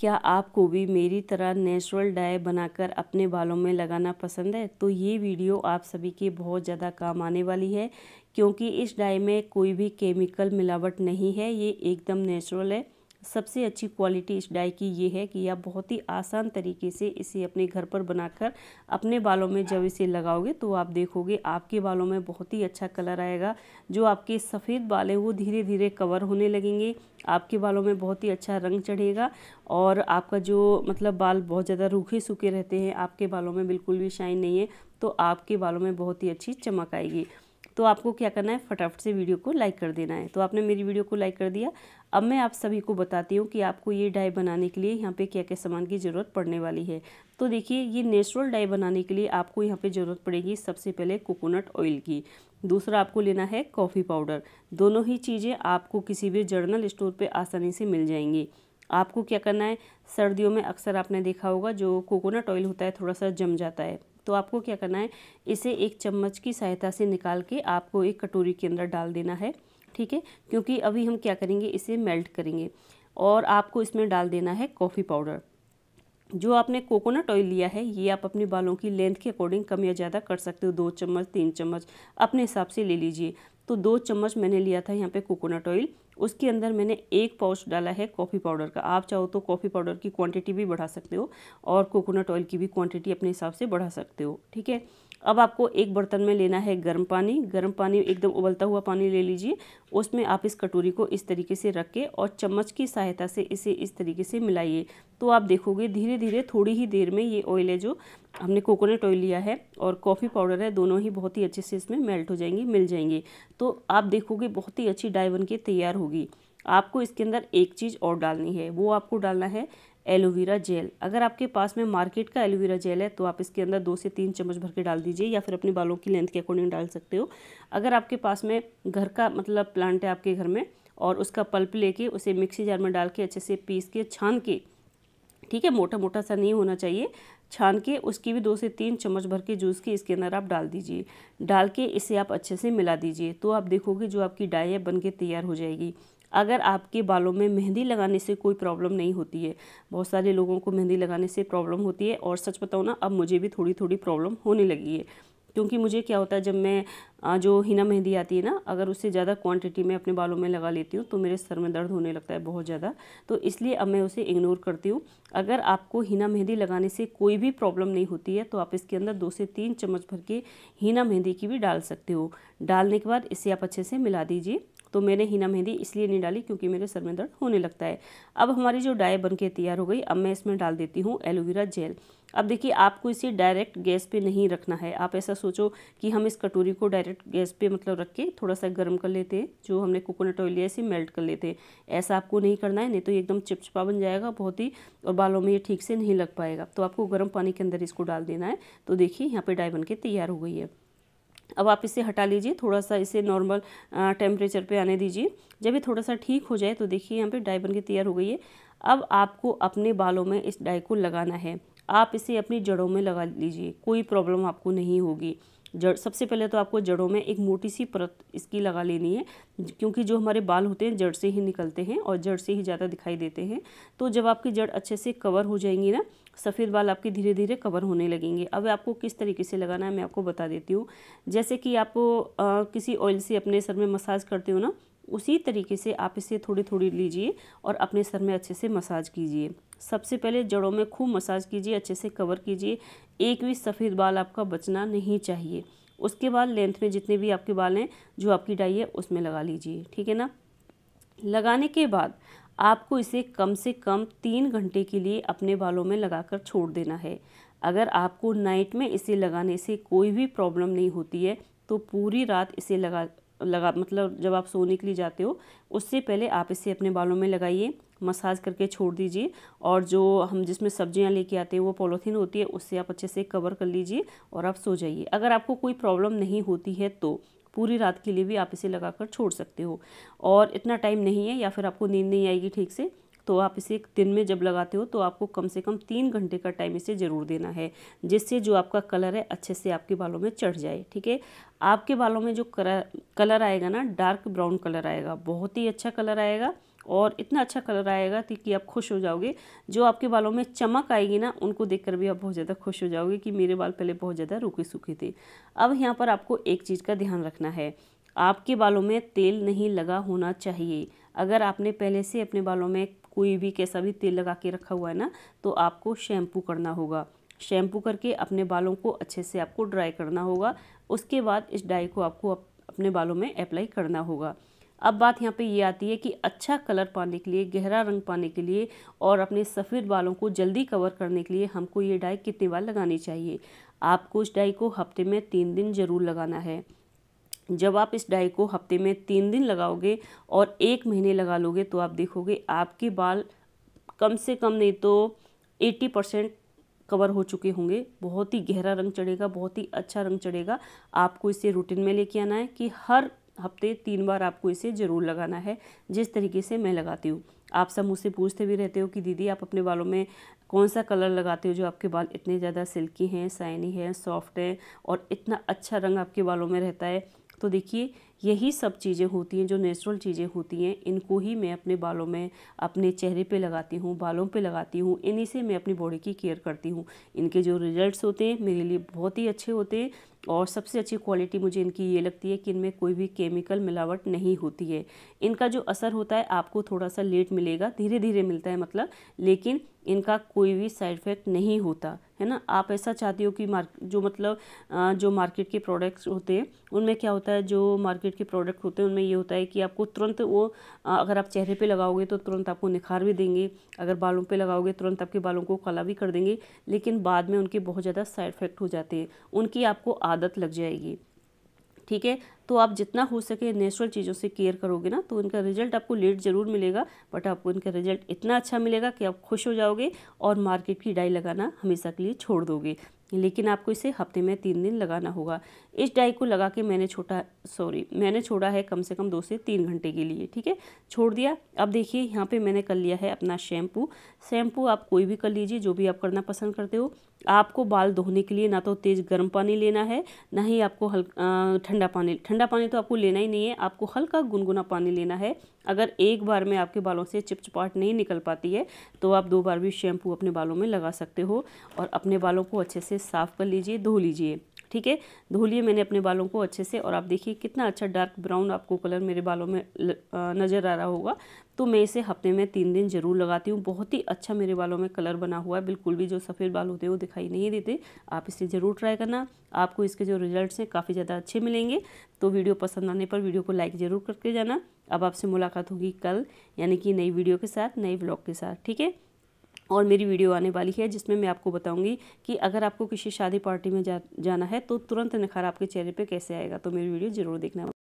क्या आपको भी मेरी तरह नेचुरल डाई बनाकर अपने बालों में लगाना पसंद है तो ये वीडियो आप सभी के बहुत ज़्यादा काम आने वाली है क्योंकि इस डाई में कोई भी केमिकल मिलावट नहीं है ये एकदम नेचुरल है सबसे अच्छी क्वालिटी इस डाई की ये है कि आप बहुत ही आसान तरीके से इसे अपने घर पर बनाकर अपने बालों में जब इसे लगाओगे तो आप देखोगे आपके बालों में बहुत ही अच्छा कलर आएगा जो आपके सफ़ेद बाल हैं वो धीरे धीरे कवर होने लगेंगे आपके बालों में बहुत ही अच्छा रंग चढ़ेगा और आपका जो मतलब बाल बहुत ज़्यादा रूखे सूखे रहते हैं आपके बालों में बिल्कुल भी शाइन नहीं है तो आपके बालों में बहुत ही अच्छी चमक आएगी तो आपको क्या करना है फटाफट से वीडियो को लाइक कर देना है तो आपने मेरी वीडियो को लाइक कर दिया अब मैं आप सभी को बताती हूँ कि आपको ये डाई बनाने के लिए यहाँ पे क्या क्या सामान की ज़रूरत पड़ने वाली है तो देखिए ये नेचुरल डाई बनाने के लिए आपको यहाँ पे ज़रूरत पड़ेगी सबसे पहले कोकोनट ऑयल की दूसरा आपको लेना है कॉफ़ी पाउडर दोनों ही चीज़ें आपको किसी भी जर्नल स्टोर पर आसानी से मिल जाएंगी आपको क्या करना है सर्दियों में अक्सर आपने देखा होगा जो कोकोनट ऑयल होता है थोड़ा सा जम जाता है तो आपको क्या करना है इसे एक चम्मच की सहायता से निकाल के आपको एक कटोरी के अंदर डाल देना है ठीक है क्योंकि अभी हम क्या करेंगे इसे मेल्ट करेंगे और आपको इसमें डाल देना है कॉफ़ी पाउडर जो आपने कोकोनट ऑयल लिया है ये आप अपने बालों की लेंथ के अकॉर्डिंग कम या ज़्यादा कर सकते हो दो चम्मच तीन चम्मच अपने हिसाब से ले लीजिए तो दो चम्मच मैंने लिया था यहाँ पे कोकोनट ऑयल उसके अंदर मैंने एक पाउच डाला है कॉफ़ी पाउडर का आप चाहो तो कॉफ़ी पाउडर की क्वांटिटी भी बढ़ा सकते हो और कोकोनट ऑयल की भी क्वांटिटी अपने हिसाब से बढ़ा सकते हो ठीक है अब आपको एक बर्तन में लेना है गर्म पानी गर्म पानी एकदम उबलता हुआ पानी ले लीजिए उसमें आप इस कटोरी को इस तरीके से रख के और चम्मच की सहायता से इसे इस तरीके से मिलाइए तो आप देखोगे धीरे धीरे थोड़ी ही देर में ये ऑयल है जो हमने कोकोनट ऑयल लिया है और कॉफ़ी पाउडर है दोनों ही बहुत ही अच्छे से इसमें मेल्ट हो जाएंगे मिल जाएंगे तो आप देखोगे बहुत ही अच्छी डाई बन के तैयार होगी आपको इसके अंदर एक चीज़ और डालनी है वो आपको डालना है एलोवेरा जेल अगर आपके पास में मार्केट का एलोवेरा जेल है तो आप इसके अंदर दो से तीन चम्मच भर के डाल दीजिए या फिर अपने बालों की लेंथ के अकॉर्डिंग डाल सकते हो अगर आपके पास में घर का मतलब प्लांट है आपके घर में और उसका पल्प लेके उसे मिक्सी जार में डाल के अच्छे से पीस के छान के ठीक है मोटा मोटा सा नहीं होना चाहिए छान के उसकी भी दो से तीन चम्मच भर के जूस की इसके अंदर आप डाल दीजिए डाल के इसे आप अच्छे से मिला दीजिए तो आप देखोगे जो आपकी डाई है बन के तैयार हो जाएगी अगर आपके बालों में मेहंदी लगाने से कोई प्रॉब्लम नहीं होती है बहुत सारे लोगों को मेहंदी लगाने से प्रॉब्लम होती है और सच बताओ ना अब मुझे भी थोड़ी थोड़ी प्रॉब्लम होने लगी है क्योंकि मुझे क्या होता है जब मैं जो हिना मेहंदी आती है ना अगर उससे ज़्यादा क्वांटिटी में अपने बालों में लगा लेती हूँ तो मेरे सर में दर्द होने लगता है बहुत ज़्यादा तो इसलिए अब मैं उसे इग्नोर करती हूँ अगर आपको हिना मेहंदी लगाने से कोई भी प्रॉब्लम नहीं होती है तो आप इसके अंदर दो से तीन चम्मच भर के हिना मेहंदी की भी डाल सकते हो डालने के बाद इसे आप अच्छे से मिला दीजिए तो मैंने हिना मेहंदी इसलिए नहीं डाली क्योंकि मेरे सर में दर्द होने लगता है अब हमारी जो डाई बन तैयार हो गई अब मैं इसमें डाल देती हूँ एलोवेरा जेल अब देखिए आपको इसे डायरेक्ट गैस पे नहीं रखना है आप ऐसा सोचो कि हम इस कटोरी को डायरेक्ट गैस पे मतलब रख के थोड़ा सा गर्म कर लेते हैं जो हमने कोकोनट ऑयल लिया इसे मेल्ट कर लेते हैं ऐसा आपको नहीं करना है नहीं तो ये एकदम चिपचिपा बन जाएगा बहुत ही और बालों में ये ठीक से नहीं लग पाएगा तो आपको गर्म पानी के अंदर इसको डाल देना है तो देखिए यहाँ पर डाई बन के तैयार हो गई है अब आप इसे हटा लीजिए थोड़ा सा इसे नॉर्मल टेम्परेचर पे आने दीजिए जब ये थोड़ा सा ठीक हो जाए तो देखिए यहाँ पे डाई बन के तैयार हो गई है अब आपको अपने बालों में इस डाई को लगाना है आप इसे अपनी जड़ों में लगा लीजिए कोई प्रॉब्लम आपको नहीं होगी जड़ सबसे पहले तो आपको जड़ों में एक मोटी सी परत इसकी लगा लेनी है क्योंकि जो हमारे बाल होते हैं जड़ से ही निकलते हैं और जड़ से ही ज़्यादा दिखाई देते हैं तो जब आपकी जड़ अच्छे से कवर हो जाएंगी ना सफ़ेद बाल आपके धीरे धीरे कवर होने लगेंगे अब आपको किस तरीके से लगाना है मैं आपको बता देती हूँ जैसे कि आप आ, किसी ऑयल से अपने सर में मसाज करते हो ना उसी तरीके से आप इसे थोड़ी थोड़ी लीजिए और अपने सर में अच्छे से मसाज कीजिए सबसे पहले जड़ों में खूब मसाज कीजिए अच्छे से कवर कीजिए एक भी सफ़ेद बाल आपका बचना नहीं चाहिए उसके बाद लेंथ में जितने भी आपके बाल हैं जो आपकी डाई है उसमें लगा लीजिए ठीक है ना लगाने के बाद आपको इसे कम से कम तीन घंटे के लिए अपने बालों में लगाकर छोड़ देना है अगर आपको नाइट में इसे लगाने से कोई भी प्रॉब्लम नहीं होती है तो पूरी रात इसे लगा लगा मतलब जब आप सोने के लिए जाते हो उससे पहले आप इसे अपने बालों में लगाइए मसाज करके छोड़ दीजिए और जो हम जिसमें सब्जियां लेके आते हैं वो पॉलीथीन होती है उससे आप अच्छे से कवर कर लीजिए और आप सो जाइए अगर आपको कोई प्रॉब्लम नहीं होती है तो पूरी रात के लिए भी आप इसे लगाकर छोड़ सकते हो और इतना टाइम नहीं है या फिर आपको नींद नहीं आएगी ठीक से तो आप इसे दिन में जब लगाते हो तो आपको कम से कम तीन घंटे का टाइम इसे ज़रूर देना है जिससे जो आपका कलर है अच्छे से आपके बालों में चढ़ जाए ठीक है आपके बालों में जो कलर आएगा ना डार्क ब्राउन कलर आएगा बहुत ही अच्छा कलर आएगा और इतना अच्छा कलर आएगा कि आप खुश हो जाओगे जो आपके बालों में चमक आएगी ना उनको देखकर भी आप बहुत ज़्यादा खुश हो जाओगे कि मेरे बाल पहले बहुत ज़्यादा रूखे सूखे थे अब यहाँ पर आपको एक चीज़ का ध्यान रखना है आपके बालों में तेल नहीं लगा होना चाहिए अगर आपने पहले से अपने बालों में कोई भी कैसा भी तेल लगा के रखा हुआ है ना तो आपको शैम्पू करना होगा शैम्पू करके अपने बालों को अच्छे से आपको ड्राई करना होगा उसके बाद इस डाई को आपको अपने बालों में अप्लाई करना होगा अब बात यहाँ पे ये आती है कि अच्छा कलर पाने के लिए गहरा रंग पाने के लिए और अपने सफ़ेद बालों को जल्दी कवर करने के लिए हमको ये डाई कितनी बार लगानी चाहिए आपको इस डाई को हफ्ते में तीन दिन ज़रूर लगाना है जब आप इस डाई को हफ्ते में तीन दिन लगाओगे और एक महीने लगा लोगे तो आप देखोगे आपके बाल कम से कम नहीं तो एट्टी परसेंट कवर हो चुके होंगे बहुत ही गहरा रंग चढ़ेगा बहुत ही अच्छा रंग चढ़ेगा आपको इसे रूटीन में लेके आना है कि हर हफ्ते तीन बार आपको इसे ज़रूर लगाना है जिस तरीके से मैं लगाती हूँ आप सब मुझसे पूछते भी रहते हो कि दीदी आप अपने बालों में कौन सा कलर लगाते हो जो आपके बाल इतने ज़्यादा सिल्की हैं साइनी हैं सॉफ्ट हैं और इतना अच्छा रंग आपके बालों में रहता है तो देखिए यही सब चीज़ें होती हैं जो नेचुरल चीज़ें होती हैं इनको ही मैं अपने बालों में अपने चेहरे पे लगाती हूँ बालों पे लगाती हूँ इन्हीं से मैं अपनी बॉडी की केयर करती हूँ इनके जो रिजल्ट्स होते हैं मेरे लिए बहुत ही अच्छे होते हैं और सबसे अच्छी क्वालिटी मुझे इनकी ये लगती है कि इनमें कोई भी केमिकल मिलावट नहीं होती है इनका जो असर होता है आपको थोड़ा सा लेट मिलेगा धीरे धीरे मिलता है मतलब लेकिन इनका कोई भी साइड इफ़ेक्ट नहीं होता है ना आप ऐसा चाहती हो कि मार्क जो मतलब जो मार्केट के प्रोडक्ट्स होते हैं उनमें क्या होता है जो मार्केट के प्रोडक्ट होते हैं उनमें ये होता है कि आपको तुरंत वो अगर आप चेहरे पे लगाओगे तो तुरंत आपको निखार भी देंगे अगर बालों पे लगाओगे तुरंत आपके बालों को काला भी कर देंगे लेकिन बाद में उनके बहुत ज़्यादा साइड इफ़ेक्ट हो जाते हैं उनकी आपको आदत लग जाएगी ठीक है तो आप जितना हो सके नेचुरल चीज़ों से केयर करोगे ना तो इनका रिजल्ट आपको लेट ज़रूर मिलेगा बट आपको इनका रिजल्ट इतना अच्छा मिलेगा कि आप खुश हो जाओगे और मार्केट की डाई लगाना हमेशा के लिए छोड़ दोगे लेकिन आपको इसे हफ्ते में तीन दिन लगाना होगा इस डाई को लगा के मैंने छोटा सॉरी मैंने छोड़ा है कम से कम दो से तीन घंटे के लिए ठीक है छोड़ दिया अब देखिए यहाँ पे मैंने कर लिया है अपना शैम्पू शैम्पू आप कोई भी कर लीजिए जो भी आप करना पसंद करते हो आपको बाल धोने के लिए ना तो तेज़ गर्म पानी लेना है ना ही आपको हल्का ठंडा पानी ठंडा पानी तो आपको लेना ही नहीं है आपको हल्का गुनगुना पानी लेना है अगर एक बार में आपके बालों से चिपचिपाहट नहीं निकल पाती है तो आप दो बार भी शैम्पू अपने बालों में लगा सकते हो और अपने बालों को अच्छे से साफ़ कर लीजिए धो लीजिए ठीक है धो लिए मैंने अपने बालों को अच्छे से और आप देखिए कितना अच्छा डार्क ब्राउन आपको कलर मेरे बालों में नज़र आ रहा होगा तो मैं इसे हफ्ते में तीन दिन ज़रूर लगाती हूँ बहुत ही अच्छा मेरे बालों में कलर बना हुआ है बिल्कुल भी जो सफ़ेद बाल होते हैं वो दिखाई नहीं देते आप इसे ज़रूर ट्राई करना आपको इसके जो रिजल्ट्स हैं काफ़ी ज़्यादा अच्छे मिलेंगे तो वीडियो पसंद आने पर वीडियो को लाइक ज़रूर करके जाना अब आपसे मुलाकात होगी कल यानी कि नई वीडियो के साथ नई ब्लॉग के साथ ठीक है और मेरी वीडियो आने वाली है जिसमें मैं आपको बताऊंगी कि अगर आपको किसी शादी पार्टी में जा, जाना है तो तुरंत निखार आपके चेहरे पे कैसे आएगा तो मेरी वीडियो ज़रूर देखना